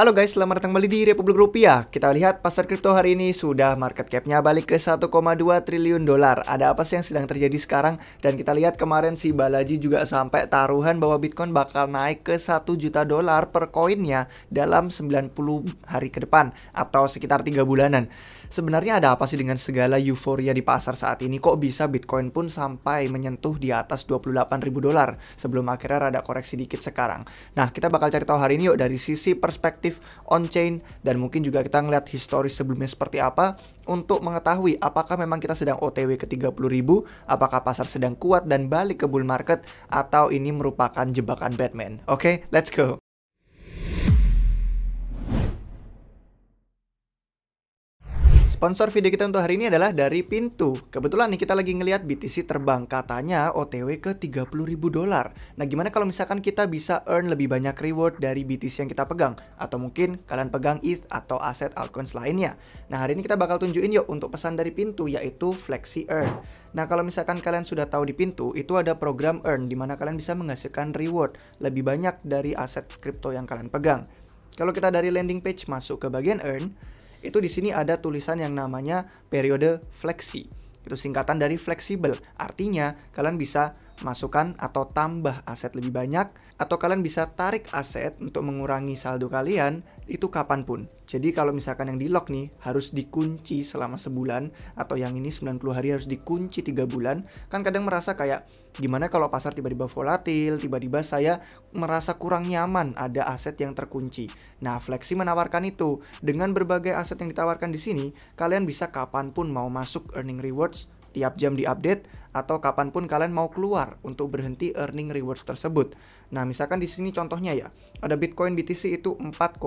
Halo guys, selamat datang kembali di Republik Rupiah. Kita lihat pasar kripto hari ini sudah market cap-nya balik ke 1,2 triliun dolar. Ada apa sih yang sedang terjadi sekarang? Dan kita lihat kemarin si Balaji juga sampai taruhan bahwa Bitcoin bakal naik ke 1 juta dolar per koinnya dalam 90 hari ke depan atau sekitar 3 bulanan sebenarnya ada apa sih dengan segala euforia di pasar saat ini? Kok bisa Bitcoin pun sampai menyentuh di atas 28 ribu dolar sebelum akhirnya rada koreksi dikit sekarang. Nah, kita bakal cari tahu hari ini yuk dari sisi perspektif on-chain dan mungkin juga kita ngeliat historis sebelumnya seperti apa untuk mengetahui apakah memang kita sedang OTW ke 30 ribu, apakah pasar sedang kuat dan balik ke bull market, atau ini merupakan jebakan Batman. Oke, okay, let's go! Sponsor video kita untuk hari ini adalah dari Pintu. Kebetulan nih kita lagi ngelihat BTC terbang katanya OTW ke 30 ribu dolar. Nah gimana kalau misalkan kita bisa earn lebih banyak reward dari BTC yang kita pegang? Atau mungkin kalian pegang ETH atau aset altcoins lainnya? Nah hari ini kita bakal tunjukin yuk untuk pesan dari Pintu yaitu Flexi Earn. Nah kalau misalkan kalian sudah tahu di Pintu itu ada program earn di mana kalian bisa menghasilkan reward lebih banyak dari aset kripto yang kalian pegang. Kalau kita dari landing page masuk ke bagian earn, itu di sini ada tulisan yang namanya periode fleksi. Itu singkatan dari fleksibel. Artinya, kalian bisa masukkan atau tambah aset lebih banyak atau kalian bisa tarik aset untuk mengurangi saldo kalian itu kapanpun. Jadi kalau misalkan yang di lock nih harus dikunci selama sebulan atau yang ini 90 hari harus dikunci 3 bulan, kan kadang merasa kayak gimana kalau pasar tiba-tiba volatil, tiba-tiba saya merasa kurang nyaman ada aset yang terkunci. Nah, Flexi menawarkan itu. Dengan berbagai aset yang ditawarkan di sini, kalian bisa kapanpun mau masuk earning rewards tiap jam di update atau kapanpun kalian mau keluar untuk berhenti earning rewards tersebut. Nah, misalkan di sini contohnya ya, ada Bitcoin BTC itu 4,5%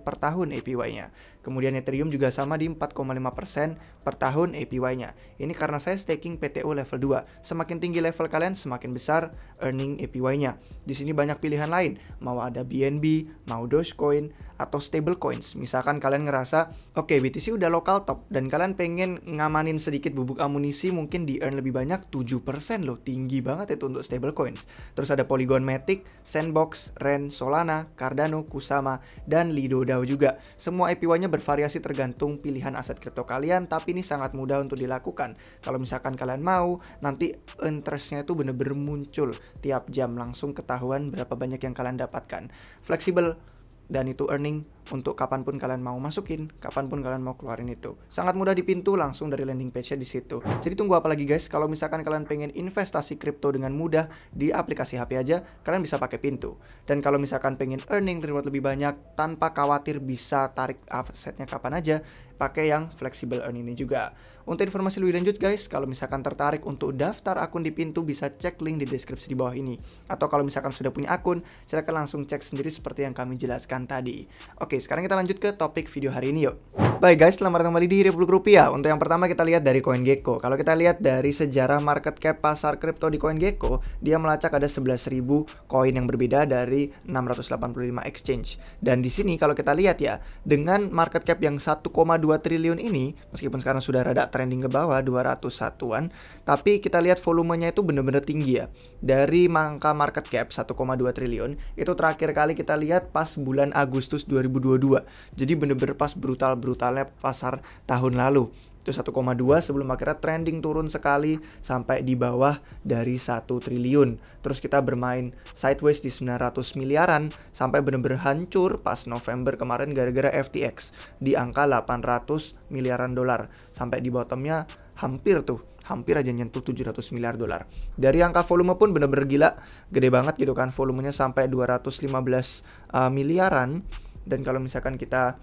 per tahun APY-nya. Kemudian Ethereum juga sama di 4,5% per tahun APY-nya. Ini karena saya staking PTO level 2. Semakin tinggi level kalian, semakin besar earning APY-nya. Di sini banyak pilihan lain, mau ada BNB, mau Dogecoin, atau stablecoins. Misalkan kalian ngerasa, oke okay, BTC udah lokal top, dan kalian pengen ngamanin sedikit bubuk amunisi mungkin di earn lebih banyak 7% loh, tinggi banget itu untuk stablecoins. Terus ada Polygon Matic, Sandbox, Ren, Solana, Cardano, Kusama, dan Lido DAO juga. Semua APY-nya Harganya bervariasi tergantung pilihan aset kripto kalian, tapi ini sangat mudah untuk dilakukan. Kalau misalkan kalian mau, nanti interestnya itu bener-bener muncul tiap jam langsung ketahuan berapa banyak yang kalian dapatkan. Fleksibel dan itu earning untuk kapanpun kalian mau masukin, kapanpun kalian mau keluarin itu. Sangat mudah di pintu langsung dari landing page-nya di situ. Jadi tunggu apa lagi guys? Kalau misalkan kalian pengen investasi kripto dengan mudah di aplikasi HP aja, kalian bisa pakai pintu. Dan kalau misalkan pengen earning reward lebih banyak tanpa khawatir bisa tarik asetnya kapan aja, pakai yang flexible earning ini juga. Untuk informasi lebih lanjut guys, kalau misalkan tertarik untuk daftar akun di Pintu bisa cek link di deskripsi di bawah ini. Atau kalau misalkan sudah punya akun, silahkan langsung cek sendiri seperti yang kami jelaskan tadi. Oke, sekarang kita lanjut ke topik video hari ini yuk. Baik guys, selamat datang kembali di Republik Rupiah. Untuk yang pertama kita lihat dari CoinGecko. Kalau kita lihat dari sejarah market cap pasar kripto di CoinGecko, dia melacak ada 11.000 koin yang berbeda dari 685 exchange. Dan di sini kalau kita lihat ya, dengan market cap yang 1,2 triliun ini, meskipun sekarang sudah rada trending ke bawah 200 satuan, tapi kita lihat volumenya itu benar-benar tinggi ya. Dari angka market cap 1,2 triliun, itu terakhir kali kita lihat pas bulan Agustus 2022. Jadi bener-bener pas brutal-brutalnya pasar tahun lalu itu 1,2 sebelum akhirnya trending turun sekali sampai di bawah dari 1 triliun. Terus kita bermain sideways di 900 miliaran sampai benar-benar hancur pas November kemarin gara-gara FTX di angka 800 miliaran dolar. Sampai di bottomnya hampir tuh hampir aja nyentuh 700 miliar dolar. Dari angka volume pun bener-bener gila, gede banget gitu kan volumenya sampai 215 uh, eh, miliaran dan kalau misalkan kita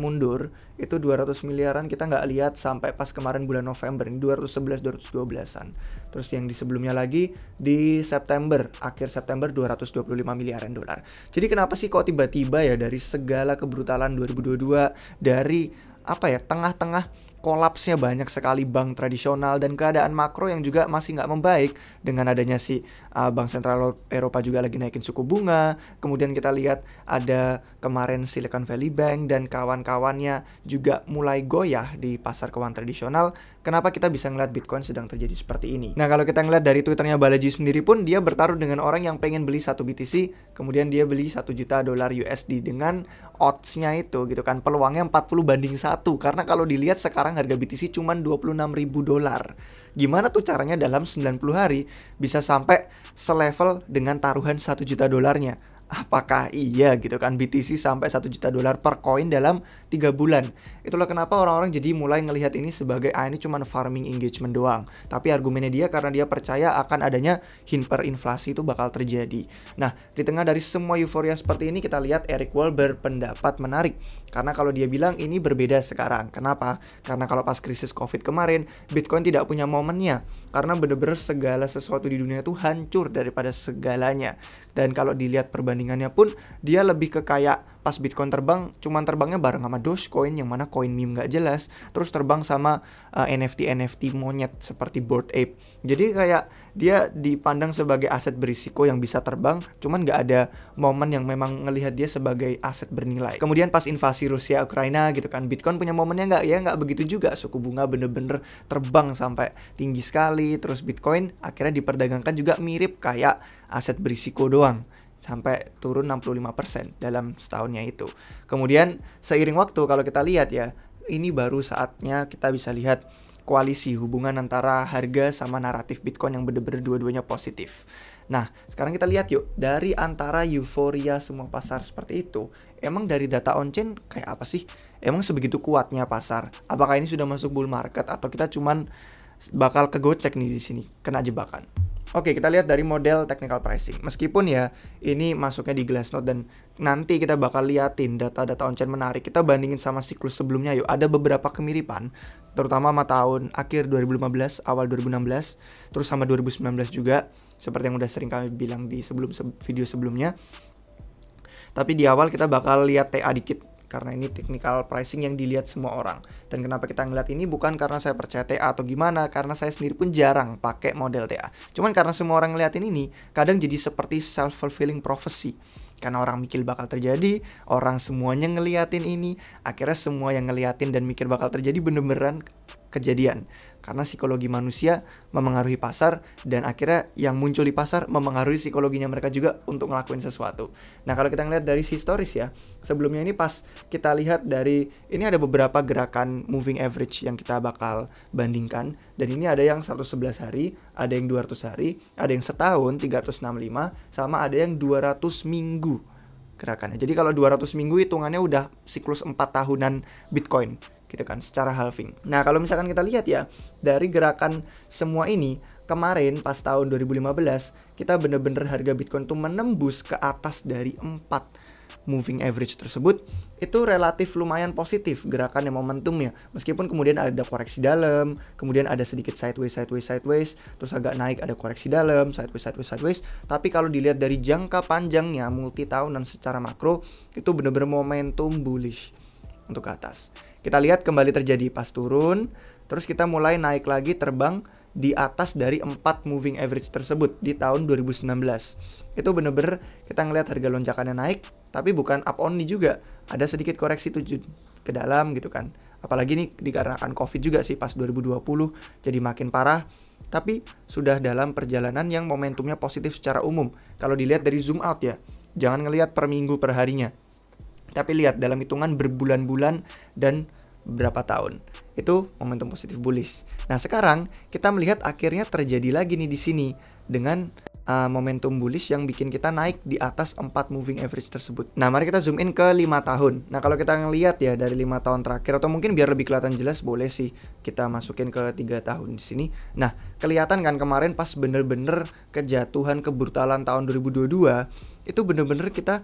mundur itu 200 miliaran kita nggak lihat sampai pas kemarin bulan November ini 211 212-an. Terus yang di sebelumnya lagi di September, akhir September 225 miliaran dolar. Jadi kenapa sih kok tiba-tiba ya dari segala kebrutalan 2022 dari apa ya tengah-tengah kolapsnya banyak sekali bank tradisional dan keadaan makro yang juga masih nggak membaik dengan adanya si uh, bank sentral Eropa juga lagi naikin suku bunga. Kemudian kita lihat ada kemarin Silicon Valley Bank dan kawan-kawannya juga mulai goyah di pasar keuangan tradisional kenapa kita bisa ngeliat Bitcoin sedang terjadi seperti ini. Nah kalau kita ngeliat dari Twitternya Balaji sendiri pun dia bertaruh dengan orang yang pengen beli satu BTC, kemudian dia beli satu juta dolar USD dengan oddsnya itu gitu kan peluangnya 40 banding satu karena kalau dilihat sekarang harga BTC puluh 26 ribu dolar. Gimana tuh caranya dalam 90 hari bisa sampai selevel dengan taruhan satu juta dolarnya? apakah iya gitu kan BTC sampai 1 juta dolar per koin dalam 3 bulan. Itulah kenapa orang-orang jadi mulai ngelihat ini sebagai ah ini cuma farming engagement doang. Tapi argumennya dia karena dia percaya akan adanya hyperinflasi itu bakal terjadi. Nah, di tengah dari semua euforia seperti ini kita lihat Eric Wall berpendapat menarik. Karena kalau dia bilang ini berbeda sekarang. Kenapa? Karena kalau pas krisis Covid kemarin Bitcoin tidak punya momennya karena bener-bener segala sesuatu di dunia itu hancur daripada segalanya dan kalau dilihat perbandingannya pun dia lebih ke kayak pas Bitcoin terbang cuman terbangnya bareng sama Dogecoin yang mana koin meme nggak jelas terus terbang sama eh, nft NFT NFT monyet seperti Bored Ape jadi kayak dia dipandang sebagai aset berisiko yang bisa terbang cuman nggak ada momen yang memang ngelihat dia sebagai aset bernilai kemudian pas invasi Rusia Ukraina gitu kan Bitcoin punya momennya nggak ya nggak begitu juga suku bunga bener-bener terbang sampai tinggi sekali terus Bitcoin akhirnya diperdagangkan juga mirip kayak aset berisiko doang sampai turun 65% dalam setahunnya itu. Kemudian seiring waktu kalau kita lihat ya, ini baru saatnya kita bisa lihat koalisi hubungan antara harga sama naratif Bitcoin yang bener-bener dua-duanya positif. Nah, sekarang kita lihat yuk, dari antara euforia semua pasar seperti itu, emang dari data on-chain kayak apa sih? Emang sebegitu kuatnya pasar? Apakah ini sudah masuk bull market atau kita cuman bakal kegocek nih di sini, kena jebakan? Oke, kita lihat dari model technical pricing. Meskipun ya ini masuknya di Glassnode dan nanti kita bakal liatin data-data on-chain menarik. Kita bandingin sama siklus sebelumnya yuk. Ada beberapa kemiripan, terutama sama tahun akhir 2015, awal 2016, terus sama 2019 juga. Seperti yang udah sering kami bilang di sebelum video sebelumnya. Tapi di awal kita bakal lihat TA dikit karena ini technical pricing yang dilihat semua orang. Dan kenapa kita ngeliat ini bukan karena saya percaya TA atau gimana, karena saya sendiri pun jarang pakai model TA. Cuman karena semua orang ngeliatin ini, kadang jadi seperti self-fulfilling prophecy. Karena orang mikir bakal terjadi, orang semuanya ngeliatin ini, akhirnya semua yang ngeliatin dan mikir bakal terjadi bener-beneran kejadian karena psikologi manusia memengaruhi pasar dan akhirnya yang muncul di pasar memengaruhi psikologinya mereka juga untuk ngelakuin sesuatu. Nah, kalau kita ngeliat dari historis ya, sebelumnya ini pas kita lihat dari ini ada beberapa gerakan moving average yang kita bakal bandingkan dan ini ada yang 111 hari, ada yang 200 hari, ada yang setahun 365 sama ada yang 200 minggu gerakannya. Jadi kalau 200 minggu hitungannya udah siklus 4 tahunan Bitcoin gitu kan secara halving. Nah, kalau misalkan kita lihat ya dari gerakan semua ini kemarin pas tahun 2015 kita bener-bener harga Bitcoin tuh menembus ke atas dari 4 moving average tersebut itu relatif lumayan positif gerakan yang momentumnya meskipun kemudian ada koreksi dalam kemudian ada sedikit sideways sideways sideways terus agak naik ada koreksi dalam sideways sideways sideways tapi kalau dilihat dari jangka panjangnya multi tahunan secara makro itu bener-bener momentum bullish untuk ke atas kita lihat kembali terjadi pas turun, terus kita mulai naik lagi terbang di atas dari 4 moving average tersebut di tahun 2019. Itu bener-bener kita ngelihat harga lonjakannya naik, tapi bukan up only juga. Ada sedikit koreksi tujuh ke dalam gitu kan. Apalagi nih dikarenakan Covid juga sih pas 2020 jadi makin parah tapi sudah dalam perjalanan yang momentumnya positif secara umum. Kalau dilihat dari zoom out ya, jangan ngelihat per minggu per harinya. Tapi lihat dalam hitungan berbulan-bulan dan berapa tahun. Itu momentum positif bullish. Nah, sekarang kita melihat akhirnya terjadi lagi nih di sini dengan uh, momentum bullish yang bikin kita naik di atas 4 moving average tersebut. Nah, mari kita zoom in ke lima tahun. Nah, kalau kita ngelihat ya dari lima tahun terakhir atau mungkin biar lebih kelihatan jelas boleh sih kita masukin ke tiga tahun di sini. Nah, kelihatan kan kemarin pas bener-bener kejatuhan kebrutalan tahun 2022 itu bener-bener kita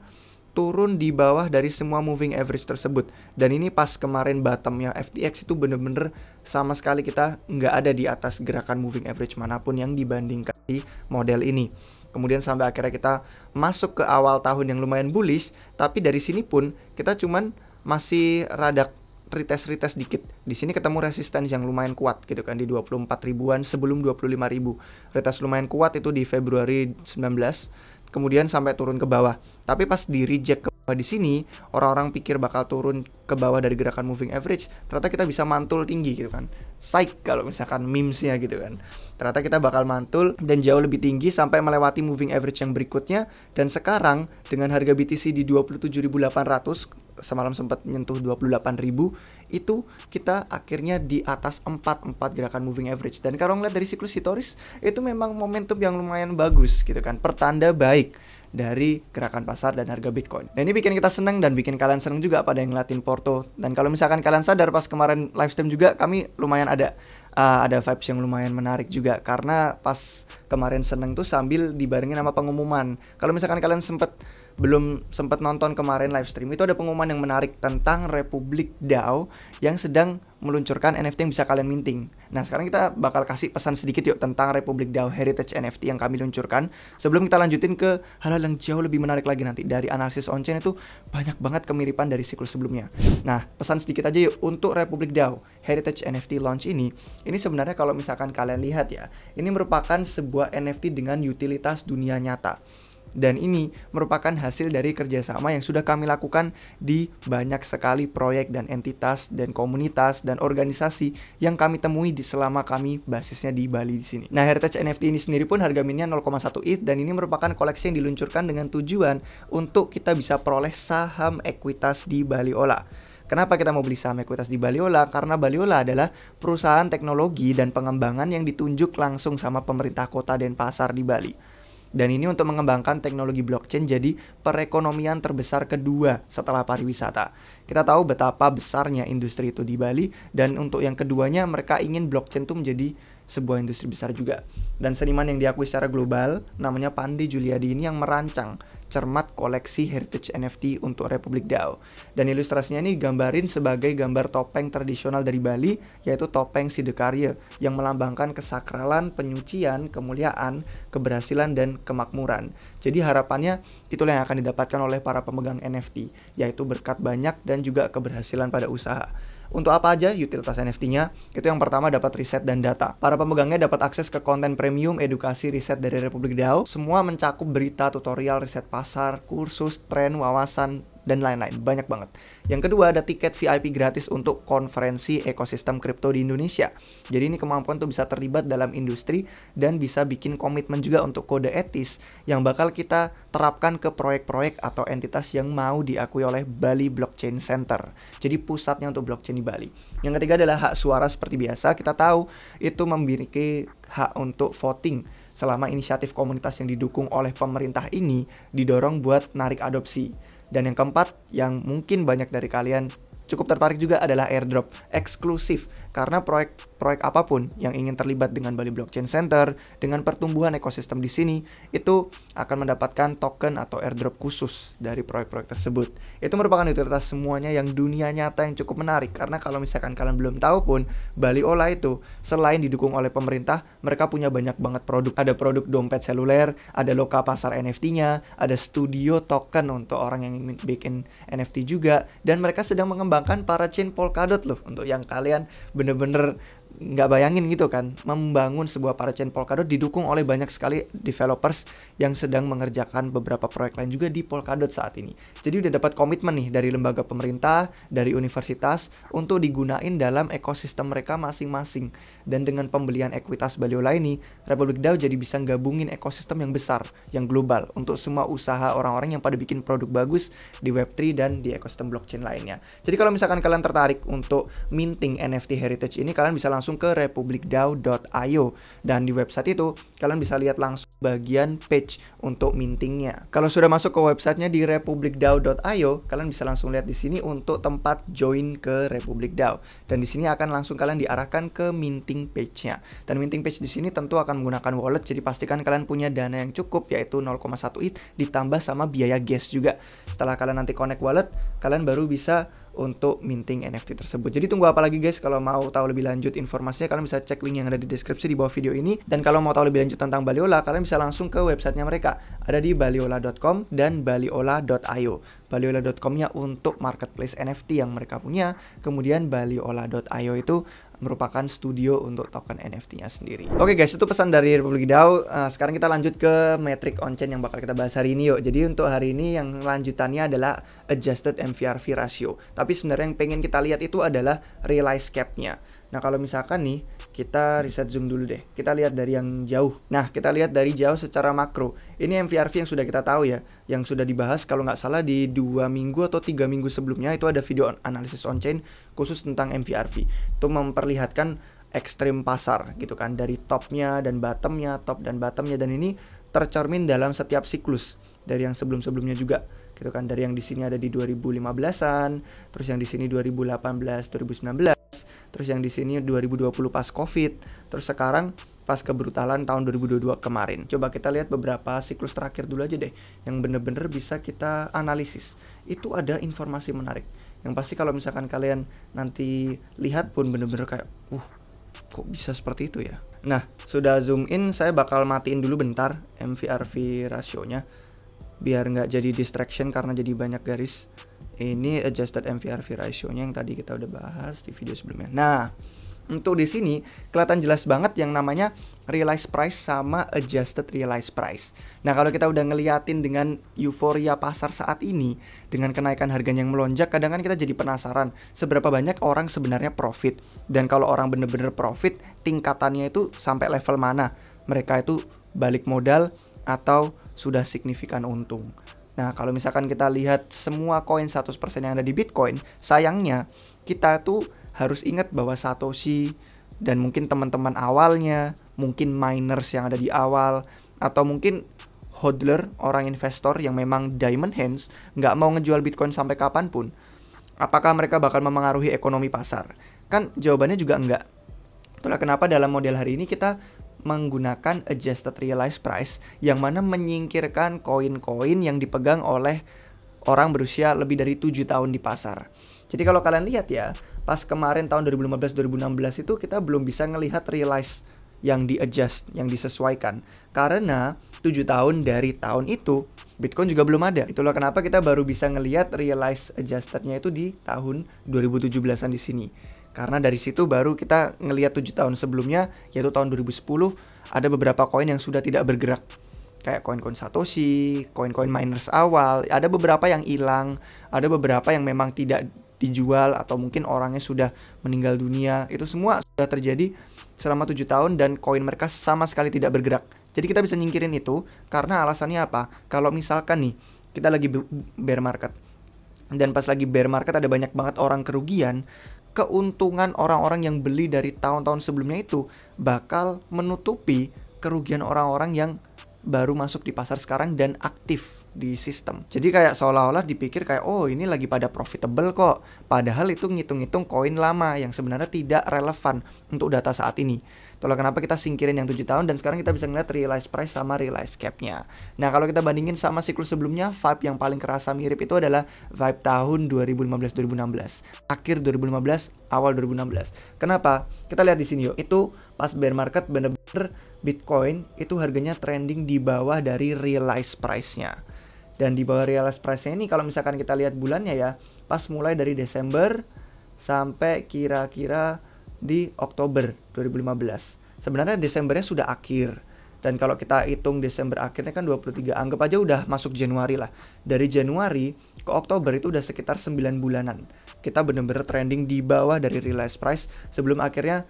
turun di bawah dari semua moving average tersebut dan ini pas kemarin bottomnya FTX itu bener-bener sama sekali kita nggak ada di atas gerakan moving average manapun yang dibandingkan di model ini kemudian sampai akhirnya kita masuk ke awal tahun yang lumayan bullish tapi dari sini pun kita cuman masih rada retest retest dikit. Di sini ketemu resistance yang lumayan kuat gitu kan di 24 ribuan sebelum 25 ribu. Retest lumayan kuat itu di Februari 19 kemudian sampai turun ke bawah. Tapi pas di reject ke bawah di sini, orang-orang pikir bakal turun ke bawah dari gerakan moving average, ternyata kita bisa mantul tinggi gitu kan. Psych kalau misalkan memesnya gitu kan. Ternyata kita bakal mantul dan jauh lebih tinggi sampai melewati moving average yang berikutnya dan sekarang dengan harga BTC di 27.800 semalam sempat nyentuh 28.000 itu kita akhirnya di atas 4 4 gerakan moving average dan kalau ngeliat dari siklus historis itu memang momentum yang lumayan bagus gitu kan pertanda baik dari gerakan pasar dan harga Bitcoin. Nah ini bikin kita seneng dan bikin kalian seneng juga pada yang ngeliatin Porto. Dan kalau misalkan kalian sadar pas kemarin live stream juga kami lumayan ada uh, ada vibes yang lumayan menarik juga karena pas kemarin seneng tuh sambil dibarengin sama pengumuman. Kalau misalkan kalian sempet belum sempat nonton kemarin live stream itu ada pengumuman yang menarik tentang Republik DAO yang sedang meluncurkan NFT yang bisa kalian minting. Nah, sekarang kita bakal kasih pesan sedikit yuk tentang Republik DAO Heritage NFT yang kami luncurkan sebelum kita lanjutin ke hal-hal yang jauh lebih menarik lagi nanti dari analisis on-chain itu banyak banget kemiripan dari siklus sebelumnya. Nah, pesan sedikit aja yuk untuk Republik DAO Heritage NFT launch ini. Ini sebenarnya kalau misalkan kalian lihat ya, ini merupakan sebuah NFT dengan utilitas dunia nyata. Dan ini merupakan hasil dari kerjasama yang sudah kami lakukan di banyak sekali proyek dan entitas dan komunitas dan organisasi yang kami temui di selama kami basisnya di Bali di sini. Nah, Heritage NFT ini sendiri pun harga minnya 0,1 ETH dan ini merupakan koleksi yang diluncurkan dengan tujuan untuk kita bisa peroleh saham ekuitas di Bali Ola. Kenapa kita mau beli saham ekuitas di Baliola? Karena Baliola adalah perusahaan teknologi dan pengembangan yang ditunjuk langsung sama pemerintah kota dan pasar di Bali. Dan ini untuk mengembangkan teknologi blockchain jadi perekonomian terbesar kedua setelah pariwisata. Kita tahu betapa besarnya industri itu di Bali dan untuk yang keduanya mereka ingin blockchain itu menjadi sebuah industri besar juga. Dan seniman yang diakui secara global namanya Pandi Juliadi ini yang merancang cermat koleksi heritage NFT untuk Republik DAO. Dan ilustrasinya ini gambarin sebagai gambar topeng tradisional dari Bali, yaitu topeng Sidekarya, yang melambangkan kesakralan, penyucian, kemuliaan, keberhasilan, dan kemakmuran. Jadi harapannya itulah yang akan didapatkan oleh para pemegang NFT, yaitu berkat banyak dan juga keberhasilan pada usaha. Untuk apa aja utilitas NFT-nya? Itu yang pertama dapat riset dan data. Para pemegangnya dapat akses ke konten premium, edukasi, riset dari Republik DAO. Semua mencakup berita, tutorial, riset pasar, kursus, tren, wawasan, dan lain-lain, banyak banget. Yang kedua ada tiket VIP gratis untuk konferensi ekosistem kripto di Indonesia. Jadi ini kemampuan tuh bisa terlibat dalam industri dan bisa bikin komitmen juga untuk kode etis yang bakal kita terapkan ke proyek-proyek atau entitas yang mau diakui oleh Bali Blockchain Center. Jadi pusatnya untuk blockchain di Bali. Yang ketiga adalah hak suara seperti biasa. Kita tahu itu memiliki hak untuk voting selama inisiatif komunitas yang didukung oleh pemerintah ini didorong buat narik adopsi. Dan yang keempat, yang mungkin banyak dari kalian cukup tertarik juga adalah airdrop eksklusif karena proyek-proyek apapun yang ingin terlibat dengan Bali Blockchain Center, dengan pertumbuhan ekosistem di sini, itu akan mendapatkan token atau airdrop khusus dari proyek-proyek tersebut. Itu merupakan utilitas semuanya yang dunia nyata yang cukup menarik, karena kalau misalkan kalian belum tahu pun, Bali Ola itu selain didukung oleh pemerintah, mereka punya banyak banget produk. Ada produk dompet seluler, ada loka pasar NFT-nya, ada studio token untuk orang yang ingin bikin NFT juga, dan mereka sedang mengembangkan para parachain Polkadot loh, untuk yang kalian benar bener-bener nggak bayangin gitu kan membangun sebuah parachain Polkadot didukung oleh banyak sekali developers yang sedang mengerjakan beberapa proyek lain juga di Polkadot saat ini. Jadi udah dapat komitmen nih dari lembaga pemerintah, dari universitas untuk digunain dalam ekosistem mereka masing-masing. Dan dengan pembelian ekuitas Baliola ini, Republic DAO jadi bisa gabungin ekosistem yang besar, yang global untuk semua usaha orang-orang yang pada bikin produk bagus di Web3 dan di ekosistem blockchain lainnya. Jadi kalau misalkan kalian tertarik untuk minting NFT Heritage ini, kalian bisa langsung ke republicdao.io dan di website itu kalian bisa lihat langsung bagian page untuk mintingnya. Kalau sudah masuk ke websitenya di republicdao.io, kalian bisa langsung lihat di sini untuk tempat join ke Republic DAO dan di sini akan langsung kalian diarahkan ke minting page-nya. Dan minting page di sini tentu akan menggunakan wallet jadi pastikan kalian punya dana yang cukup yaitu 0,1 ETH ditambah sama biaya gas juga. Setelah kalian nanti connect wallet, kalian baru bisa untuk minting NFT tersebut. Jadi tunggu apa lagi guys kalau mau tahu lebih lanjut informasinya kalian bisa cek link yang ada di deskripsi di bawah video ini dan kalau mau tahu lebih lanjut tentang Baliola kalian bisa langsung ke websitenya mereka ada di baliola.com dan baliola.io. Baliola.com-nya untuk marketplace NFT yang mereka punya, kemudian baliola.io itu merupakan studio untuk token NFT-nya sendiri. Oke okay guys, itu pesan dari Republik DAO. Uh, eh, sekarang kita lanjut ke metric on-chain yang bakal kita bahas hari ini yuk. Jadi untuk hari ini yang lanjutannya adalah adjusted MVRV ratio. Tapi sebenarnya yang pengen kita lihat itu adalah realized cap-nya. Nah kalau misalkan nih kita riset zoom dulu deh. Kita lihat dari yang jauh. Nah, kita lihat dari jauh secara makro. Ini MVRV yang sudah kita tahu ya, yang sudah dibahas kalau nggak salah di dua minggu atau tiga minggu sebelumnya itu ada video analisis on chain khusus tentang MVRV. Itu memperlihatkan ekstrim pasar gitu kan dari topnya dan bottomnya, top dan bottomnya dan ini tercermin dalam setiap siklus dari yang sebelum-sebelumnya juga gitu kan dari yang di sini ada di 2015-an terus yang di sini 2018 2019 terus yang di sini 2020 pas Covid, terus sekarang pas kebrutalan tahun 2022 kemarin. Coba kita lihat beberapa siklus terakhir dulu aja deh yang bener-bener bisa kita analisis. Itu ada informasi menarik. Yang pasti kalau misalkan kalian nanti lihat pun bener-bener kayak, uh, kok bisa seperti itu ya? Nah, sudah zoom in, saya bakal matiin dulu bentar MVRV rasionya biar nggak jadi distraction karena jadi banyak garis ini adjusted MVRV ratio-nya yang tadi kita udah bahas di video sebelumnya. Nah, untuk di sini kelihatan jelas banget yang namanya realized price sama adjusted realized price. Nah, kalau kita udah ngeliatin dengan euforia pasar saat ini dengan kenaikan harga yang melonjak, kadang kan kita jadi penasaran seberapa banyak orang sebenarnya profit dan kalau orang bener-bener profit tingkatannya itu sampai level mana? Mereka itu balik modal atau sudah signifikan untung. Nah, kalau misalkan kita lihat semua koin 100% yang ada di Bitcoin, sayangnya kita tuh harus ingat bahwa Satoshi dan mungkin teman-teman awalnya, mungkin miners yang ada di awal, atau mungkin hodler, orang investor yang memang diamond hands, nggak mau ngejual Bitcoin sampai kapanpun. Apakah mereka bakal memengaruhi ekonomi pasar? Kan jawabannya juga enggak. Itulah kenapa dalam model hari ini kita menggunakan adjusted realized price yang mana menyingkirkan koin-koin yang dipegang oleh orang berusia lebih dari 7 tahun di pasar. Jadi kalau kalian lihat ya, pas kemarin tahun 2015-2016 itu kita belum bisa melihat realize yang di adjust, yang disesuaikan. Karena 7 tahun dari tahun itu Bitcoin juga belum ada. Itulah kenapa kita baru bisa ngelihat realize nya itu di tahun 2017-an di sini. Karena dari situ baru kita ngelihat 7 tahun sebelumnya yaitu tahun 2010 ada beberapa koin yang sudah tidak bergerak. Kayak koin-koin Satoshi, koin-koin miners awal, ada beberapa yang hilang, ada beberapa yang memang tidak dijual atau mungkin orangnya sudah meninggal dunia. Itu semua sudah terjadi selama tujuh tahun dan koin mereka sama sekali tidak bergerak. Jadi kita bisa nyingkirin itu karena alasannya apa? Kalau misalkan nih kita lagi bear market dan pas lagi bear market ada banyak banget orang kerugian, keuntungan orang-orang yang beli dari tahun-tahun sebelumnya itu bakal menutupi kerugian orang-orang yang baru masuk di pasar sekarang dan aktif di sistem. Jadi kayak seolah-olah dipikir kayak oh ini lagi pada profitable kok. Padahal itu ngitung-ngitung koin lama yang sebenarnya tidak relevan untuk data saat ini. Itulah kenapa kita singkirin yang 7 tahun dan sekarang kita bisa ngeliat realize price sama realize capnya. Nah, kalau kita bandingin sama siklus sebelumnya, vibe yang paling kerasa mirip itu adalah vibe tahun 2015-2016. Akhir 2015, awal 2016. Kenapa? Kita lihat di sini yuk. Itu pas bear market bener-bener Bitcoin itu harganya trending di bawah dari realize price-nya. Dan di bawah realize price-nya ini kalau misalkan kita lihat bulannya ya, pas mulai dari Desember sampai kira-kira di Oktober 2015. Sebenarnya Desembernya sudah akhir. Dan kalau kita hitung Desember akhirnya kan 23, anggap aja udah masuk Januari lah. Dari Januari ke Oktober itu udah sekitar 9 bulanan. Kita bener-bener trending di bawah dari realized price sebelum akhirnya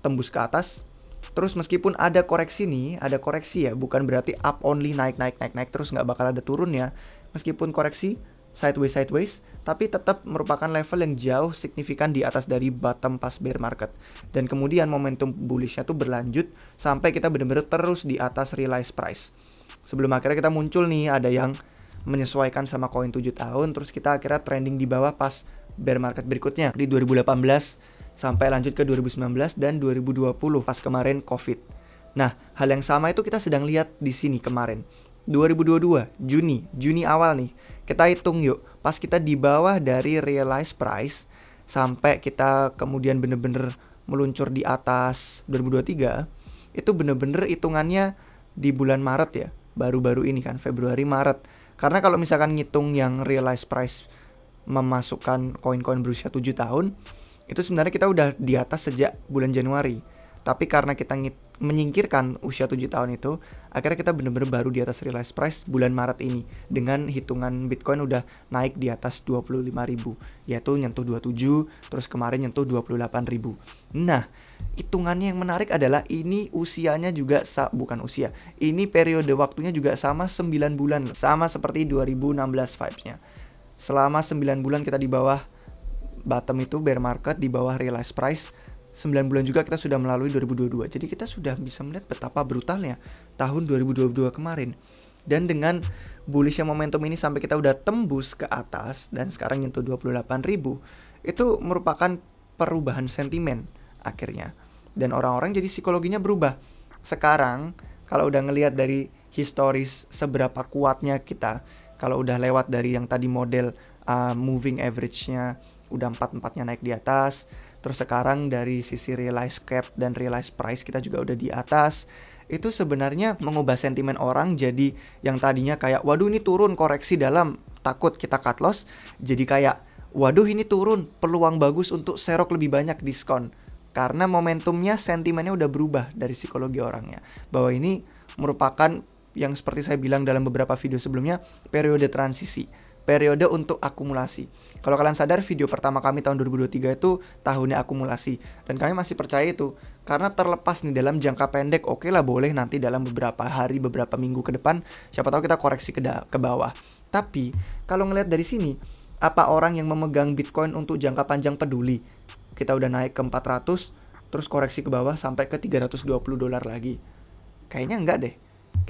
tembus ke atas. Terus meskipun ada koreksi nih, ada koreksi ya, bukan berarti up only naik naik naik naik terus nggak bakal ada turun ya. Meskipun koreksi, sideways sideways tapi tetap merupakan level yang jauh signifikan di atas dari bottom pas bear market dan kemudian momentum bullishnya tuh berlanjut sampai kita benar-benar terus di atas realized price sebelum akhirnya kita muncul nih ada yang menyesuaikan sama koin 7 tahun terus kita akhirnya trending di bawah pas bear market berikutnya di 2018 sampai lanjut ke 2019 dan 2020 pas kemarin covid nah hal yang sama itu kita sedang lihat di sini kemarin 2022 Juni Juni awal nih kita hitung yuk, pas kita di bawah dari realized price sampai kita kemudian bener-bener meluncur di atas 2023, itu bener-bener hitungannya di bulan Maret ya, baru-baru ini kan Februari Maret. Karena kalau misalkan ngitung yang realized price memasukkan koin-koin berusia 7 tahun, itu sebenarnya kita udah di atas sejak bulan Januari. Tapi karena kita menyingkirkan usia 7 tahun itu, akhirnya kita bener-bener baru di atas realized price bulan Maret ini dengan hitungan Bitcoin udah naik di atas 25.000 yaitu nyentuh 27 terus kemarin nyentuh 28.000 nah hitungannya yang menarik adalah ini usianya juga bukan usia ini periode waktunya juga sama 9 bulan sama seperti 2016 vibes-nya selama 9 bulan kita di bawah bottom itu bear market di bawah realized price 9 bulan juga kita sudah melalui 2022. Jadi kita sudah bisa melihat betapa brutalnya tahun 2022 kemarin. Dan dengan bullishnya momentum ini sampai kita udah tembus ke atas dan sekarang nyentuh 28 ribu, itu merupakan perubahan sentimen akhirnya. Dan orang-orang jadi psikologinya berubah. Sekarang kalau udah ngelihat dari historis seberapa kuatnya kita, kalau udah lewat dari yang tadi model uh, moving average-nya udah empat empatnya naik di atas, terus sekarang dari sisi realize cap dan realize price kita juga udah di atas itu sebenarnya mengubah sentimen orang jadi yang tadinya kayak waduh ini turun koreksi dalam takut kita cut loss jadi kayak waduh ini turun peluang bagus untuk serok lebih banyak diskon karena momentumnya sentimennya udah berubah dari psikologi orangnya bahwa ini merupakan yang seperti saya bilang dalam beberapa video sebelumnya periode transisi periode untuk akumulasi kalau kalian sadar video pertama kami tahun 2023 itu tahunnya akumulasi dan kami masih percaya itu karena terlepas nih dalam jangka pendek oke okay lah boleh nanti dalam beberapa hari beberapa minggu ke depan siapa tahu kita koreksi ke, ke bawah. Tapi kalau ngelihat dari sini apa orang yang memegang Bitcoin untuk jangka panjang peduli? Kita udah naik ke 400 terus koreksi ke bawah sampai ke 320 dolar lagi. Kayaknya enggak deh.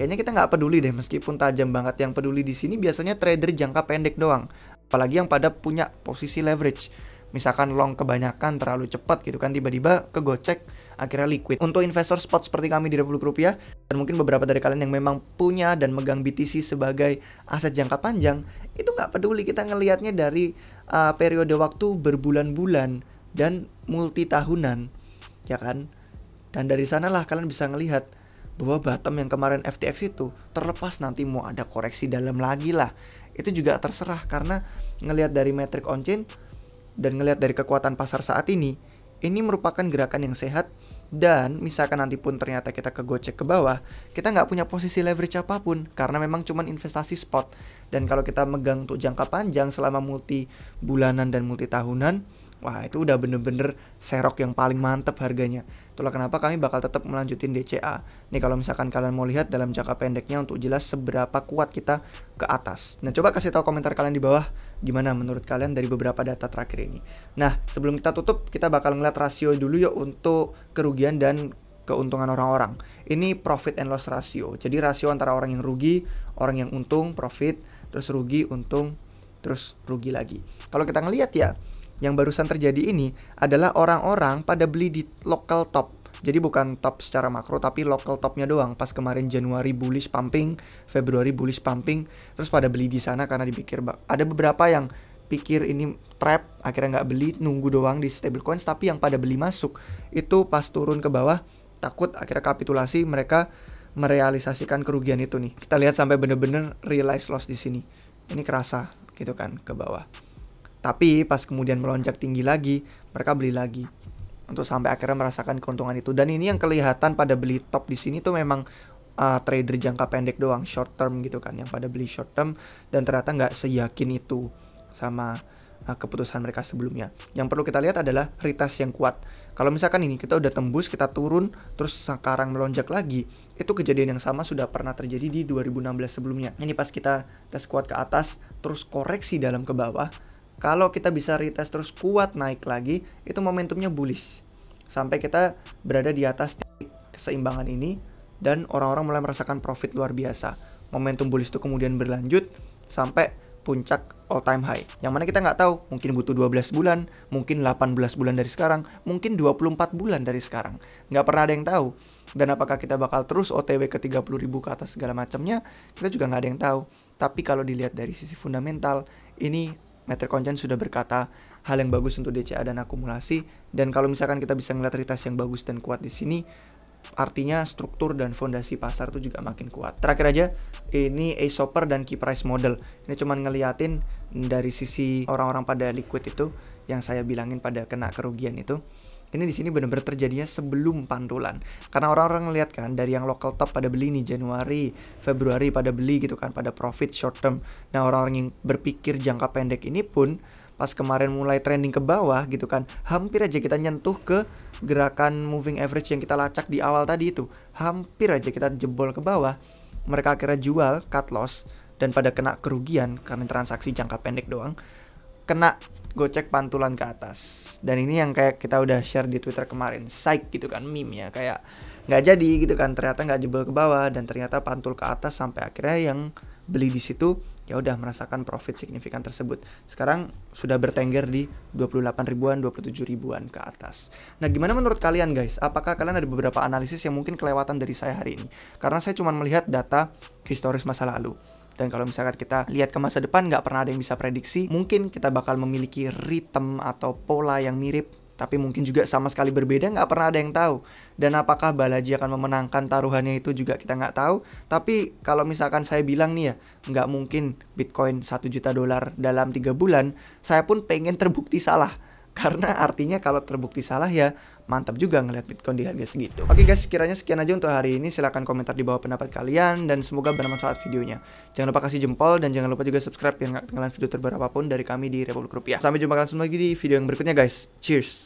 Kayaknya kita nggak peduli deh meskipun tajam banget yang peduli di sini biasanya trader jangka pendek doang. Apalagi yang pada punya posisi leverage. Misalkan long kebanyakan terlalu cepat gitu kan tiba-tiba kegocek akhirnya liquid. Untuk investor spot seperti kami di Republik Rupiah dan mungkin beberapa dari kalian yang memang punya dan megang BTC sebagai aset jangka panjang itu nggak peduli kita ngelihatnya dari uh, periode waktu berbulan-bulan dan multi tahunan ya kan dan dari sanalah kalian bisa ngelihat bahwa bottom yang kemarin FTX itu terlepas nanti mau ada koreksi dalam lagi lah itu juga terserah karena ngelihat dari metric on chain dan ngelihat dari kekuatan pasar saat ini ini merupakan gerakan yang sehat dan misalkan nanti pun ternyata kita ke gocek ke bawah, kita nggak punya posisi leverage apapun karena memang cuman investasi spot. Dan kalau kita megang untuk jangka panjang selama multi bulanan dan multi tahunan, wah itu udah bener-bener serok yang paling mantep harganya. Itulah kenapa kami bakal tetap melanjutin DCA. Nih kalau misalkan kalian mau lihat dalam jangka pendeknya untuk jelas seberapa kuat kita ke atas. Nah coba kasih tahu komentar kalian di bawah gimana menurut kalian dari beberapa data terakhir ini. Nah sebelum kita tutup kita bakal ngeliat rasio dulu yuk untuk kerugian dan keuntungan orang-orang. Ini profit and loss ratio. Jadi rasio antara orang yang rugi, orang yang untung, profit, terus rugi, untung, terus rugi lagi. Kalau kita ngelihat ya, yang barusan terjadi ini adalah orang-orang pada beli di local top. Jadi bukan top secara makro tapi local topnya doang. Pas kemarin Januari bullish pumping, Februari bullish pumping, terus pada beli di sana karena dipikir ada beberapa yang pikir ini trap akhirnya nggak beli nunggu doang di stablecoins tapi yang pada beli masuk itu pas turun ke bawah takut akhirnya kapitulasi mereka merealisasikan kerugian itu nih kita lihat sampai bener-bener realize loss di sini ini kerasa gitu kan ke bawah tapi pas kemudian melonjak tinggi lagi, mereka beli lagi untuk sampai akhirnya merasakan keuntungan itu. Dan ini yang kelihatan pada beli top di sini tuh memang uh, trader jangka pendek doang, short term gitu kan, yang pada beli short term dan ternyata nggak seyakin itu sama uh, keputusan mereka sebelumnya. Yang perlu kita lihat adalah retest yang kuat. Kalau misalkan ini kita udah tembus, kita turun, terus sekarang melonjak lagi, itu kejadian yang sama sudah pernah terjadi di 2016 sebelumnya. Ini pas kita tes kuat ke atas, terus koreksi dalam ke bawah, kalau kita bisa retest terus kuat naik lagi, itu momentumnya bullish. Sampai kita berada di atas keseimbangan ini dan orang-orang mulai merasakan profit luar biasa. Momentum bullish itu kemudian berlanjut sampai puncak all time high. Yang mana kita nggak tahu, mungkin butuh 12 bulan, mungkin 18 bulan dari sekarang, mungkin 24 bulan dari sekarang. Nggak pernah ada yang tahu. Dan apakah kita bakal terus OTW ke 30 ribu ke atas segala macamnya, kita juga nggak ada yang tahu. Tapi kalau dilihat dari sisi fundamental, ini Meter Konjen sudah berkata hal yang bagus untuk DCA dan akumulasi dan kalau misalkan kita bisa ngeliat ritas yang bagus dan kuat di sini artinya struktur dan fondasi pasar itu juga makin kuat. Terakhir aja ini a shopper dan key price model. Ini cuman ngeliatin dari sisi orang-orang pada liquid itu yang saya bilangin pada kena kerugian itu. Ini di sini benar-benar terjadinya sebelum pantulan. Karena orang-orang lihat kan dari yang local top pada beli nih Januari, Februari pada beli gitu kan pada profit short term. Nah, orang-orang yang berpikir jangka pendek ini pun pas kemarin mulai trending ke bawah gitu kan hampir aja kita nyentuh ke gerakan moving average yang kita lacak di awal tadi itu hampir aja kita jebol ke bawah mereka akhirnya jual cut loss dan pada kena kerugian karena transaksi jangka pendek doang kena gocek pantulan ke atas dan ini yang kayak kita udah share di twitter kemarin psych gitu kan meme ya kayak nggak jadi gitu kan ternyata nggak jebol ke bawah dan ternyata pantul ke atas sampai akhirnya yang beli di situ ya udah merasakan profit signifikan tersebut sekarang sudah bertengger di 28 ribuan 27 ribuan ke atas nah gimana menurut kalian guys apakah kalian ada beberapa analisis yang mungkin kelewatan dari saya hari ini karena saya cuma melihat data historis masa lalu dan kalau misalkan kita lihat ke masa depan nggak pernah ada yang bisa prediksi mungkin kita bakal memiliki ritme atau pola yang mirip tapi mungkin juga sama sekali berbeda nggak pernah ada yang tahu dan apakah Balaji akan memenangkan taruhannya itu juga kita nggak tahu tapi kalau misalkan saya bilang nih ya nggak mungkin Bitcoin 1 juta dolar dalam tiga bulan saya pun pengen terbukti salah karena artinya kalau terbukti salah ya mantap juga ngeliat Bitcoin di harga segitu. Oke guys, sekiranya sekian aja untuk hari ini. Silahkan komentar di bawah pendapat kalian dan semoga bermanfaat videonya. Jangan lupa kasih jempol dan jangan lupa juga subscribe biar nggak ketinggalan video terbaru apapun dari kami di Republik Rupiah. Sampai jumpa kalian semua lagi di video yang berikutnya guys. Cheers!